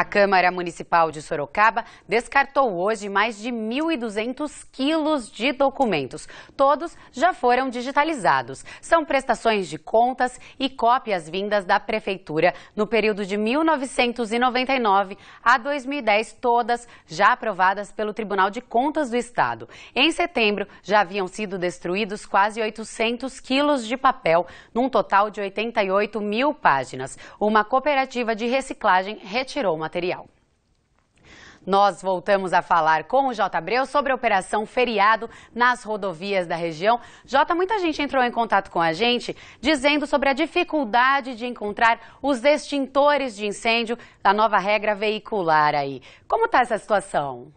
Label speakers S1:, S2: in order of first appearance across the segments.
S1: A Câmara Municipal de Sorocaba descartou hoje mais de 1.200 quilos de documentos. Todos já foram digitalizados. São prestações de contas e cópias vindas da Prefeitura no período de 1999 a 2010, todas já aprovadas pelo Tribunal de Contas do Estado. Em setembro, já haviam sido destruídos quase 800 quilos de papel, num total de 88 mil páginas. Uma cooperativa de reciclagem retirou uma material. Nós voltamos a falar com o J. Abreu sobre a operação feriado nas rodovias da região. J, muita gente entrou em contato com a gente dizendo sobre a dificuldade de encontrar os extintores de incêndio da nova regra veicular aí. Como está essa situação?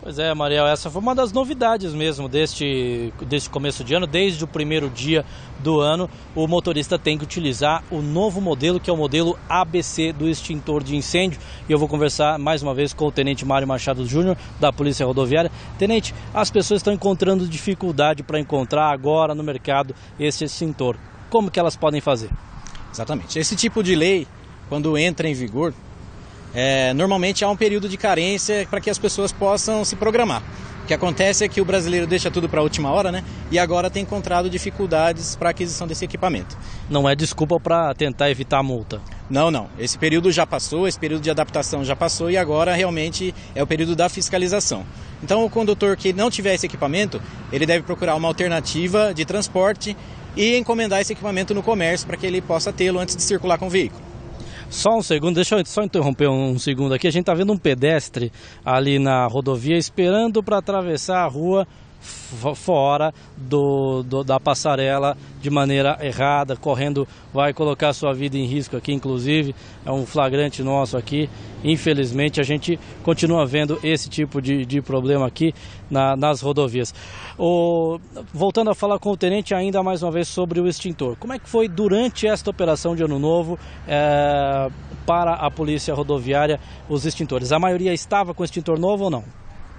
S2: Pois é, Mariel, essa foi uma das novidades mesmo deste, deste começo de ano. Desde o primeiro dia do ano, o motorista tem que utilizar o novo modelo, que é o modelo ABC do extintor de incêndio. E eu vou conversar mais uma vez com o Tenente Mário Machado Júnior, da Polícia Rodoviária. Tenente, as pessoas estão encontrando dificuldade para encontrar agora no mercado esse extintor. Como que elas podem fazer?
S3: Exatamente. Esse tipo de lei, quando entra em vigor, é, normalmente há um período de carência para que as pessoas possam se programar. O que acontece é que o brasileiro deixa tudo para a última hora, né? E agora tem encontrado dificuldades para a aquisição desse equipamento. Não é desculpa para tentar evitar a multa. Não, não. Esse período já passou, esse período de adaptação já passou e agora realmente é o período da fiscalização. Então, o condutor que não tiver esse equipamento, ele deve procurar uma alternativa de transporte e encomendar esse equipamento no comércio para que ele possa tê-lo antes de circular com o veículo.
S2: Só um segundo, deixa eu só interromper um, um segundo aqui. A gente está vendo um pedestre ali na rodovia esperando para atravessar a rua fora do, do, da passarela de maneira errada, correndo, vai colocar sua vida em risco aqui, inclusive, é um flagrante nosso aqui. Infelizmente, a gente continua vendo esse tipo de, de problema aqui na, nas rodovias. O, voltando a falar com o tenente ainda mais uma vez sobre o extintor. Como é que foi durante esta operação de Ano Novo é, para a Polícia Rodoviária os extintores?
S3: A maioria estava com extintor novo ou não?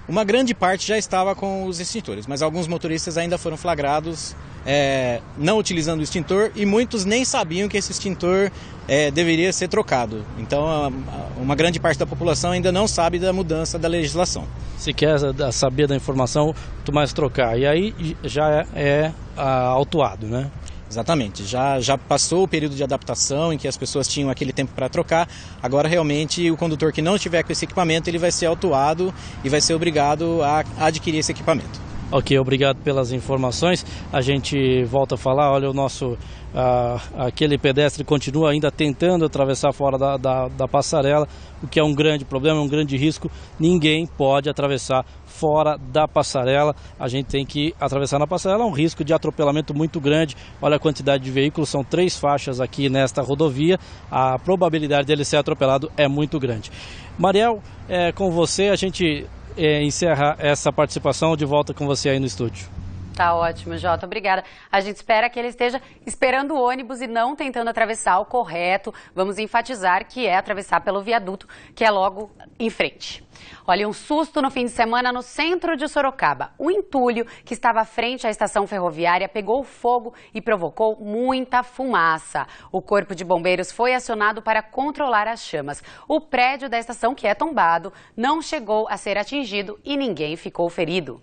S3: Uma grande parte já estava com os extintores, mas alguns motoristas ainda foram flagrados é, não utilizando o extintor e muitos nem sabiam que esse extintor é, deveria ser trocado. Então, uma grande parte da população ainda não sabe da mudança da legislação.
S2: Se quer saber da informação, tu mais trocar.
S3: E aí já é, é autuado, né? Exatamente. Já, já passou o período de adaptação em que as pessoas tinham aquele tempo para trocar. Agora, realmente, o condutor que não estiver com esse equipamento, ele vai ser autuado e vai ser obrigado a adquirir esse equipamento. Ok,
S2: obrigado pelas informações. A gente volta a falar. Olha, o nosso ah, aquele pedestre continua ainda tentando atravessar fora da, da, da passarela, o que é um grande problema, um grande risco. Ninguém pode atravessar fora da passarela. A gente tem que atravessar na passarela, é um risco de atropelamento muito grande. Olha a quantidade de veículos, são três faixas aqui nesta rodovia. A probabilidade dele ser atropelado é muito grande. Mariel, é, com você, a gente é, encerra essa participação. De volta com você aí no estúdio.
S1: Tá ótimo, Jota. Obrigada. A gente espera que ele esteja esperando o ônibus e não tentando atravessar o correto. Vamos enfatizar que é atravessar pelo viaduto, que é logo em frente. Olha, um susto no fim de semana no centro de Sorocaba. O entulho que estava à frente à estação ferroviária pegou fogo e provocou muita fumaça. O corpo de bombeiros foi acionado para controlar as chamas. O prédio da estação, que é tombado, não chegou a ser atingido e ninguém ficou ferido.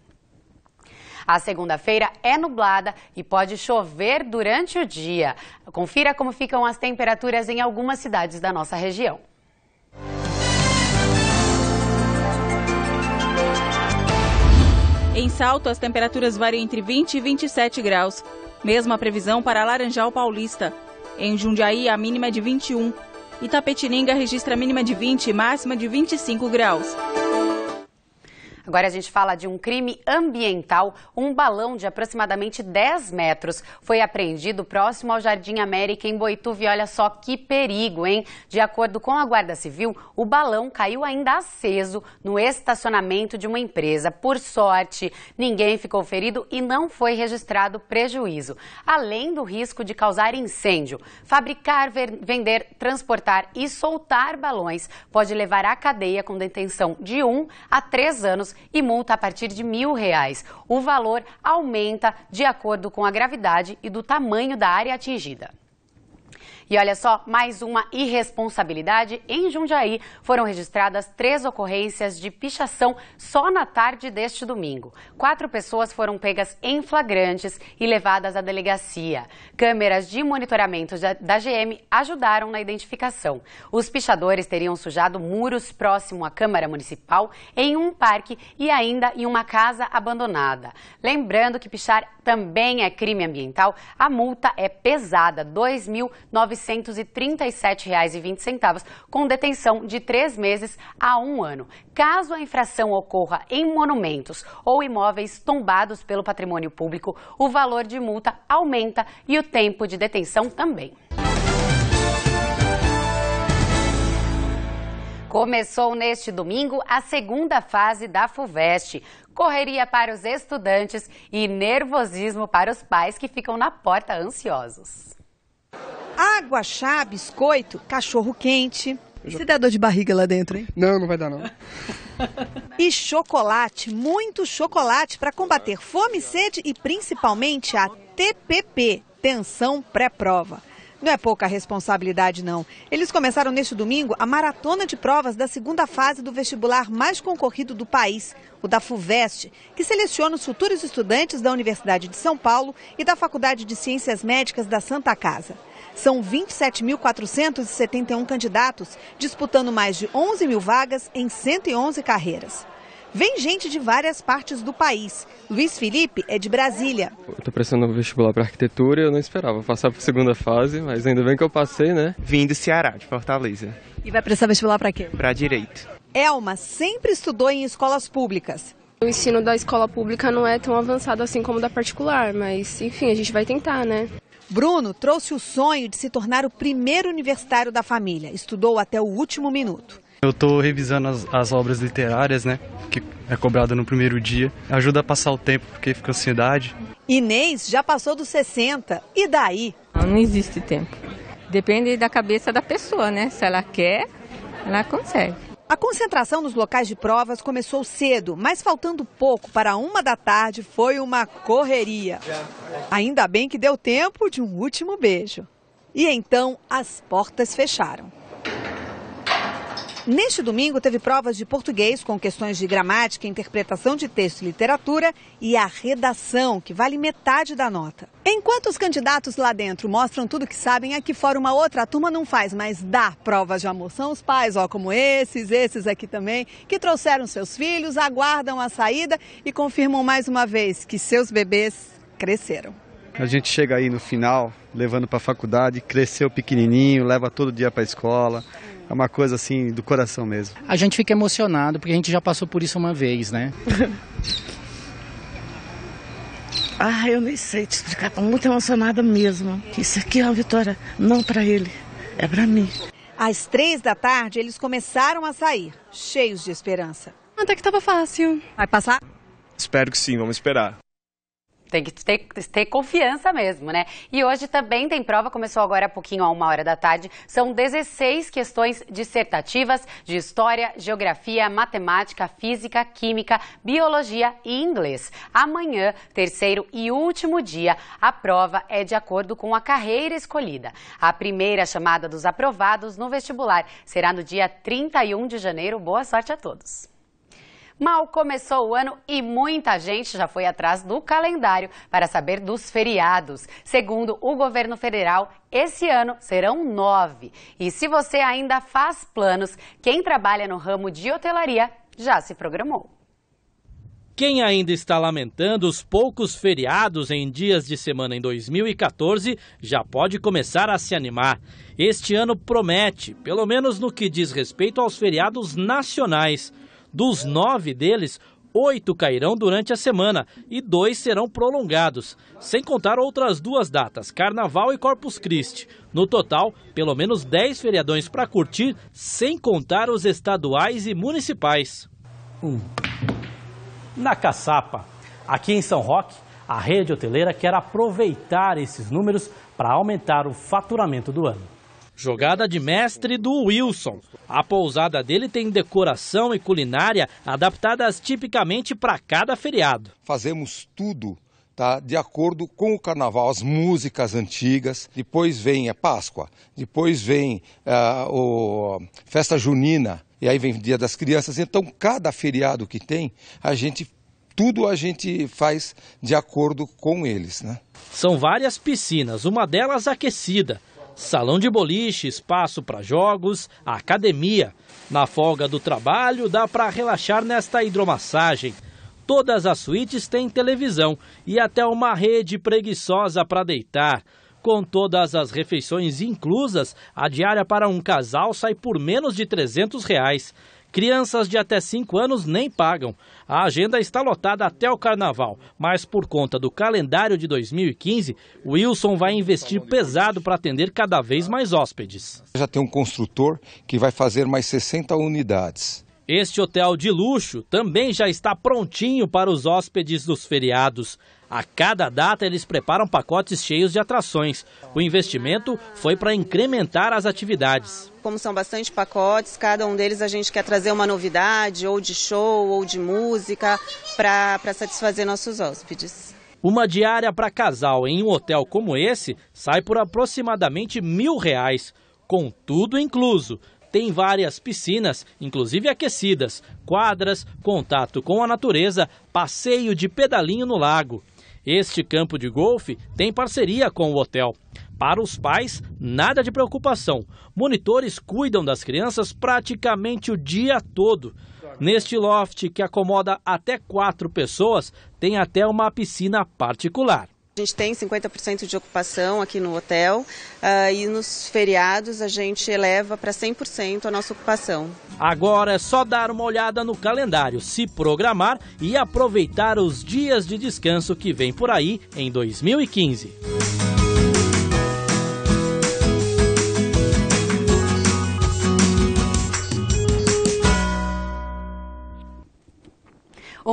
S1: A segunda-feira é nublada e pode chover durante o dia. Confira como ficam as temperaturas em algumas cidades da nossa região. Em Salto, as temperaturas
S4: variam entre 20 e 27 graus. Mesma previsão para Laranjal Paulista. Em
S1: Jundiaí, a mínima é de 21. Itapetininga registra mínima de 20 e máxima de 25 graus. Agora a gente fala de um crime ambiental. Um balão de aproximadamente 10 metros foi apreendido próximo ao Jardim América em Boituva. E olha só que perigo, hein? De acordo com a Guarda Civil, o balão caiu ainda aceso no estacionamento de uma empresa. Por sorte, ninguém ficou ferido e não foi registrado prejuízo, além do risco de causar incêndio. Fabricar, vender, transportar e soltar balões pode levar à cadeia com detenção de 1 um a 3 anos e multa a partir de mil reais. O valor aumenta de acordo com a gravidade e do tamanho da área atingida. E olha só, mais uma irresponsabilidade. Em Jundiaí foram registradas três ocorrências de pichação só na tarde deste domingo. Quatro pessoas foram pegas em flagrantes e levadas à delegacia. Câmeras de monitoramento da GM ajudaram na identificação. Os pichadores teriam sujado muros próximo à Câmara Municipal, em um parque e ainda em uma casa abandonada. Lembrando que pichar também é crime ambiental, a multa é pesada, R$ 2.900. R$ 937,20, com detenção de três meses a um ano. Caso a infração ocorra em monumentos ou imóveis tombados pelo patrimônio público, o valor de multa aumenta e o tempo de detenção também. Começou neste domingo a segunda fase da FUVEST. Correria para os estudantes e nervosismo para os pais que ficam na porta ansiosos.
S4: Água, chá, biscoito, cachorro quente. Já... Se der dor de barriga lá dentro, hein? Não, não vai dar não. e chocolate, muito chocolate para combater fome, sede e principalmente a TPP, tensão pré-prova. Não é pouca responsabilidade, não. Eles começaram neste domingo a maratona de provas da segunda fase do vestibular mais concorrido do país, o da FUVEST, que seleciona os futuros estudantes da Universidade de São Paulo e da Faculdade de Ciências Médicas da Santa Casa. São 27.471 candidatos, disputando mais de 11 mil vagas em 111 carreiras. Vem gente de várias partes do país. Luiz Felipe é de Brasília.
S1: Estou prestando um vestibular para arquitetura e eu não esperava passar para a segunda fase, mas ainda
S3: bem que eu passei, né? Vim do Ceará, de Fortaleza.
S4: E vai prestar vestibular para quê?
S3: Para direito.
S4: Elma sempre estudou em escolas públicas. O ensino da escola pública não é tão avançado assim como da particular, mas enfim, a gente vai tentar, né? Bruno trouxe o sonho de se tornar o primeiro universitário da família. Estudou até o último minuto.
S2: Eu estou revisando as, as, obras literárias, né? Que é cobrada no primeiro dia. Ajuda a passar o tempo, porque fica ansiedade.
S4: Inês já passou dos 60. E daí? não existe tempo. Depende da cabeça da pessoa, né? Se ela quer, ela consegue. A concentração nos locais de provas começou cedo, mas faltando pouco para uma da tarde foi uma correria. Ainda bem que deu tempo de um último beijo. E então as portas fecharam. Neste domingo, teve provas de português com questões de gramática, interpretação de texto e literatura e a redação, que vale metade da nota. Enquanto os candidatos lá dentro mostram tudo que sabem, aqui fora uma outra a turma não faz, mas dá provas de amor. São os pais, ó, como esses, esses aqui também, que trouxeram seus filhos, aguardam a saída e confirmam mais uma vez que seus bebês cresceram.
S1: A gente chega aí no final, levando para a faculdade, cresceu pequenininho, leva todo dia para a escola é uma coisa assim do coração mesmo.
S3: A gente fica emocionado porque a gente já passou por isso uma vez, né?
S1: ah, eu nem sei te explicar, tô muito emocionada mesmo. Isso aqui é uma vitória, não
S4: para ele, é para mim. Às três da tarde, eles começaram a sair, cheios
S1: de esperança. Até que estava fácil. Vai passar?
S3: Espero que sim, vamos esperar.
S1: Tem que ter, ter, confiança mesmo, né? E hoje também tem prova, começou agora há pouquinho, a uma hora da tarde. São 16 questões dissertativas de História, Geografia, Matemática, Física, Química, Biologia e Inglês. Amanhã, terceiro e último dia, a prova é de acordo com a carreira escolhida. A primeira chamada dos aprovados no vestibular será no dia 31 de janeiro. Boa sorte a todos! Mal começou o ano e muita gente já foi atrás do calendário para saber dos feriados. Segundo o governo federal, esse ano serão nove. E se você ainda faz planos, quem trabalha no ramo de hotelaria já se programou.
S2: Quem ainda está lamentando os poucos feriados em dias de semana em 2014 já pode começar a se animar. Este ano promete, pelo menos no que diz respeito aos feriados nacionais. Dos nove deles, oito cairão durante a semana e dois serão prolongados, sem contar outras duas datas, Carnaval e Corpus Christi. No total, pelo menos dez feriadões para curtir, sem contar os estaduais e municipais. Na caçapa, aqui em São Roque, a rede hoteleira quer aproveitar esses números para aumentar o faturamento do ano. Jogada de mestre do Wilson. A pousada dele tem decoração e culinária adaptadas tipicamente para cada feriado. Fazemos tudo tá, de acordo com o carnaval, as músicas antigas, depois vem a Páscoa, depois vem a uh, festa junina, e aí vem o Dia das Crianças. Então, cada feriado que tem, a gente tudo a gente faz de acordo com eles. Né? São várias piscinas, uma delas aquecida salão de boliche, espaço para jogos, academia. Na folga do trabalho, dá para relaxar nesta hidromassagem. Todas as suítes têm televisão e até uma rede preguiçosa para deitar. Com todas as refeições inclusas, a diária para um casal sai por menos de 300 reais. Crianças de até 5 anos nem pagam. A agenda está lotada até o carnaval, mas por conta do calendário de 2015, Wilson vai investir pesado para atender cada vez mais hóspedes. Já tem um construtor que vai fazer mais 60 unidades. Este hotel de luxo também já está prontinho para os hóspedes dos feriados. A cada data, eles preparam pacotes cheios de atrações. O investimento foi para incrementar as atividades.
S4: Como são bastante pacotes, cada um deles a gente quer trazer uma novidade, ou de show, ou de música, para satisfazer nossos hóspedes.
S2: Uma diária para casal em um hotel como esse sai por aproximadamente mil reais, com tudo incluso. Tem várias piscinas, inclusive aquecidas, quadras, contato com a natureza, passeio de pedalinho no lago. Este campo de golfe tem parceria com o hotel. Para os pais, nada de preocupação. Monitores cuidam das crianças praticamente o dia todo. Neste loft, que acomoda até quatro pessoas, tem até uma piscina particular.
S4: A gente tem 50% de ocupação aqui no hotel uh, e nos feriados a gente eleva para 100% a nossa ocupação.
S2: Agora é só dar uma olhada no calendário, se programar e aproveitar os dias de descanso que vem por aí em 2015.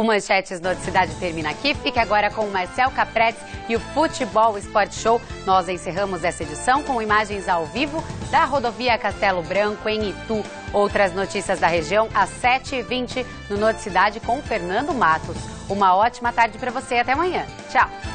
S1: O Manchetes Noticidade termina aqui. Fique agora com o Marcel Capretes e o Futebol Esporte Show. Nós encerramos essa edição com imagens ao vivo da rodovia Castelo Branco, em Itu. Outras notícias da região às 7h20 no Noticidade com Fernando Matos. Uma ótima tarde para você. Até amanhã. Tchau.